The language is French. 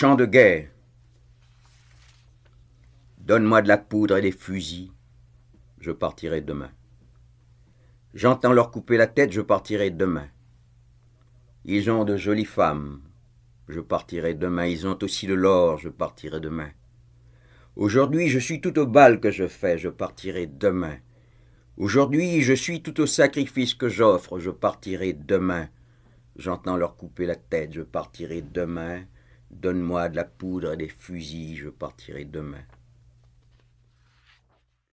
Chant de guerre. Donne-moi de la poudre et des fusils, je partirai demain. J'entends leur couper la tête, je partirai demain. Ils ont de jolies femmes, je partirai demain. Ils ont aussi de l'or, je partirai demain. Aujourd'hui, je suis tout au bal que je fais, je partirai demain. Aujourd'hui, je suis tout au sacrifice que j'offre, je partirai demain. J'entends leur couper la tête, je partirai demain. Donne-moi de la poudre et des fusils, je partirai demain.